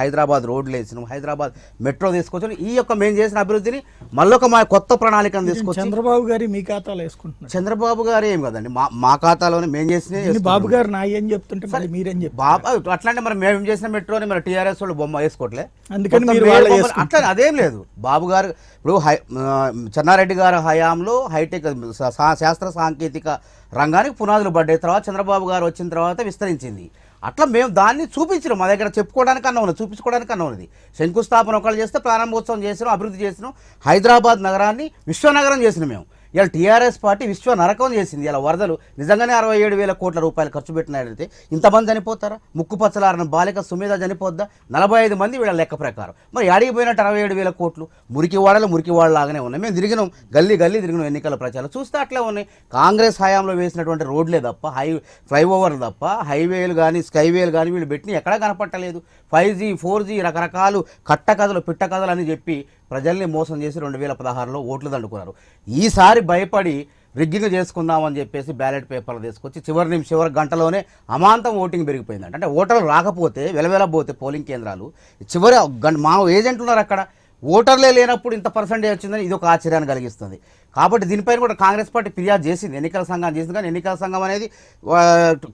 హైదరాబాద్ రోడ్లు వేసినాం హైదరాబాద్ మెట్రో తీసుకొచ్చాం ఈ యొక్క మేము చేసిన అభివృద్ధిని మళ్ళొక మా కొత్త ప్రణాళికను తీసుకొచ్చి చంద్రబాబు గారి మీ ఖాతాలో వేసుకుంటున్నారు చంద్రబాబు గారు ఏం కదండి మా మా ఖాతాలోనే మేము చేసిన బాబు గారు నా ఏం చెప్తుంటే మరి మీరేం చెప్పారు బాబు అట్లాంటి మరి మేము చేసిన మెట్రోని మరి టీఆర్ఎస్ వాళ్ళు బొమ్మ వేసుకోవట్లే అందుకని అట్లా అదేం లేదు బాబు గారు ఇప్పుడు హై చెన్నారెడ్డి గారు హయాంలో హైటెక్ శాస్త్ర సాంకేతిక రంగానికి పునాదులు పడ్డాయి తర్వాత చంద్రబాబు గారు వచ్చిన తర్వాత విస్తరించింది అట్లా మేము దాన్ని చూపించడం మా దగ్గర చెప్పుకోవడానికన్నా ఉన్నది చూపించుకోవడానికన్నా ఉన్నది శంకుస్థాపన ఒకళ్ళు చేస్తే ప్రారంభోత్సవం చేసినాం అభివృద్ధి చేసినాం హైదరాబాద్ నగరాన్ని విశ్వనగరం చేసినాం మేము ఇలా టీఆర్ఎస్ పార్టీ విశ్వ నరకం చేసింది ఇలా వరదలు నిజంగానే అరవై ఏడు వేల కోట్ల రూపాయలు ఖర్చు పెట్టినట్లయితే ఇంతమంది చనిపోతారా పచ్చలారిన బాలిక సుమేధ చనిపోద్దా నలభై ఐదు మంది వీళ్ళ లెక్క ప్రకారం మరి పోయినట్టు అరవై ఏడు వేల కోట్లు మురికి వాడలు మురికి వాడలాగానే ఉన్నాయి మేము తిరిగినాం గల్లీ గల్లీ తిరిగినాం ఎన్నికల ప్రచారం చూస్తే అట్లే ఉన్నాయి కాంగ్రెస్ హయాంలో వేసినటువంటి రోడ్లే తప్ప హై ఫ్లైఓవర్లు తప్ప హైవేలు కానీ స్కైవేలు కానీ వీళ్ళు పెట్టిన ఎక్కడా కనపట్టలేదు ఫైవ్ జీ ఫోర్ జీ రకరకాలు కట్టకథలు పిట్టకథలు అని చెప్పి ప్రజల్ని మోసం చేసి రెండు వేల పదహారులో ఓట్లు దండుకున్నారు ఈసారి భయపడి రిగ్గింగ్ చేసుకుందామని చెప్పేసి బ్యాలెట్ పేపర్లు తీసుకొచ్చి చివరి నిమిషం చివరి గంటలోనే అమాంతం ఓటింగ్ పెరిగిపోయిందంట అంటే ఓటర్లు రాకపోతే వెలవెలబోతే పోలింగ్ కేంద్రాలు చివరి మా ఏజెంట్లు ఉన్నారు అక్కడ ఓటర్లే లేనప్పుడు ఇంత పర్సెంటేజ్ వచ్చిందని ఇది ఒక ఆశ్చర్యాన్ని కలిగిస్తుంది కాబట్టి దీనిపైన కూడా కాంగ్రెస్ పార్టీ ఫిర్యాదు చేసింది ఎన్నికల సంఘం చేసింది కానీ ఎన్నికల సంఘం అనేది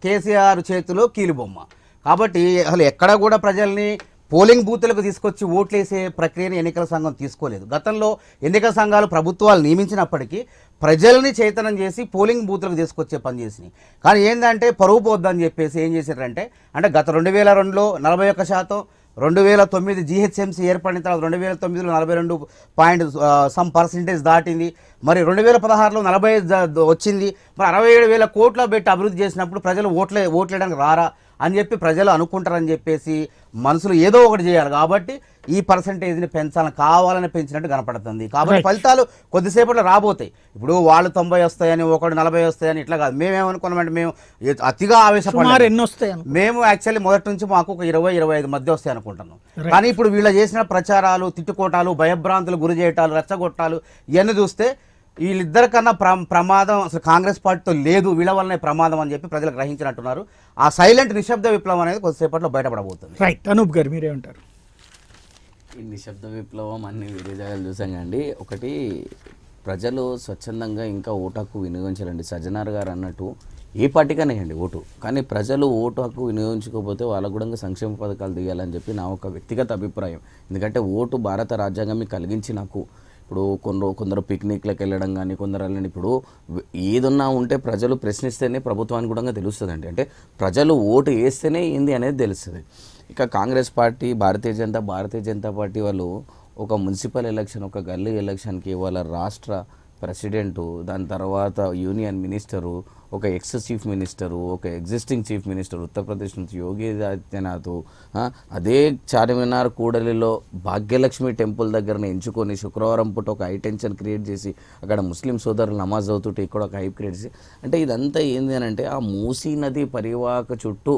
కేసీఆర్ చేతిలో కీలుబొమ్మ కాబట్టి అసలు ఎక్కడ కూడా ప్రజల్ని పోలింగ్ బూతులకు తీసుకొచ్చి ఓట్లేసే ప్రక్రియను ఎన్నికల సంఘం తీసుకోలేదు గతంలో ఎన్నికల సంఘాలు ప్రభుత్వాలు నియమించినప్పటికీ ప్రజల్ని చైతన్యం చేసి పోలింగ్ బూతులకు తీసుకొచ్చే పని చేసినాయి కానీ ఏంటంటే పరువు పోద్దని చెప్పేసి ఏం చేశారంటే అంటే గత రెండు వేల రెండులో నలభై ఒక్క శాతం రెండు వేల తొమ్మిది జిహెచ్ఎంసీ ఏర్పడిన తర్వాత రెండు వేల తొమ్మిదిలో నలభై రెండు పాయింట్ సమ్ పర్సంటేజ్ దాటింది మరి రెండు వేల పదహారులో నలభై వచ్చింది మరి అరవై ఏడు వేల కోట్లు పెట్టి అభివృద్ధి చేసినప్పుడు ప్రజలు ఓట్లే ఓట్లేయడానికి రారా అని చెప్పి ప్రజలు అనుకుంటారని చెప్పేసి మనసులు ఏదో ఒకటి చేయాలి కాబట్టి ఈ పర్సంటేజ్ని పెంచాలని కావాలని పెంచినట్టు కనపడుతుంది కాబట్టి ఫలితాలు కొద్దిసేపట్లో రాబోతాయి ఇప్పుడు వాళ్ళు తొంభై వస్తాయని ఒకటి నలభై వస్తాయని ఇట్లా కాదు మేమేమనుకున్నామంటే మేము అతిగా ఆవేశపడి ఎన్ని వస్తాయి మేము యాక్చువల్లీ మొదటి నుంచి మాకు ఒక ఇరవై ఇరవై ఐదు మధ్య వస్తాయి అనుకుంటున్నాం కానీ ఇప్పుడు వీళ్ళు చేసిన ప్రచారాలు తిట్టుకోటాలు భయభ్రాంతులు గురి చేయటాలు రెచ్చగొట్టాలు ఇవన్నీ చూస్తే వీళ్ళిద్దరి కన్నా ప్రమాదం అసలు కాంగ్రెస్ పార్టీతో లేదు వీళ్ళ వల్లనే ప్రమాదం అని చెప్పి ప్రజలు గ్రహించినట్టున్నారు ఆ సైలెంట్ నిశ్శబ్ద విప్లవం అనేది కొద్దిసేపట్లో బయటపడబోతుంది రైట్ అనూప్ గారు మీరేమంటారు ఈ నిశ్శబ్ద విప్లవం అన్ని విధాలు చూసాం చూసాండి ఒకటి ప్రజలు స్వచ్ఛందంగా ఇంకా హక్కు వినియోగించాలండి సజ్జనార్ గారు అన్నట్టు ఏ అండి ఓటు కానీ ప్రజలు ఓటు హక్కు వినియోగించుకోకపోతే వాళ్ళకు కూడా సంక్షేమ పథకాలు దిగాలని చెప్పి నా ఒక వ్యక్తిగత అభిప్రాయం ఎందుకంటే ఓటు భారత రాజ్యాంగం కలిగించి నాకు ఇప్పుడు కొందరు కొందరు పిక్నిక్లకు వెళ్ళడం కానీ కొందరు వెళ్ళండి ఇప్పుడు ఏదన్నా ఉంటే ప్రజలు ప్రశ్నిస్తేనే ప్రభుత్వానికి కూడా తెలుస్తుందండి అంటే ప్రజలు ఓటు వేస్తేనే ఏంది అనేది తెలుస్తుంది ఇక కాంగ్రెస్ పార్టీ భారతీయ జనతా భారతీయ జనతా పార్టీ వాళ్ళు ఒక మున్సిపల్ ఎలక్షన్ ఒక గల్లీ ఎలక్షన్కి వాళ్ళ రాష్ట్ర ప్రెసిడెంటు దాని తర్వాత యూనియన్ మినిస్టరు ఒక ఎక్స్ చీఫ్ మినిస్టరు ఒక ఎగ్జిస్టింగ్ చీఫ్ మినిస్టర్ ఉత్తరప్రదేశ్ నుంచి యోగి ఆదిత్యనాథ్ అదే చార్మినార్ కూడలిలో భాగ్యలక్ష్మి టెంపుల్ దగ్గరని ఎంచుకొని శుక్రవారం పూట ఒక హై టెన్షన్ క్రియేట్ చేసి అక్కడ ముస్లిం సోదరులు నమాజ్ అవుతుంటే ఇక్కడ ఒక హైప్ క్రియేట్ చేసి అంటే ఇదంతా ఏంది అని అంటే ఆ మూసీ నది పరివాహక చుట్టూ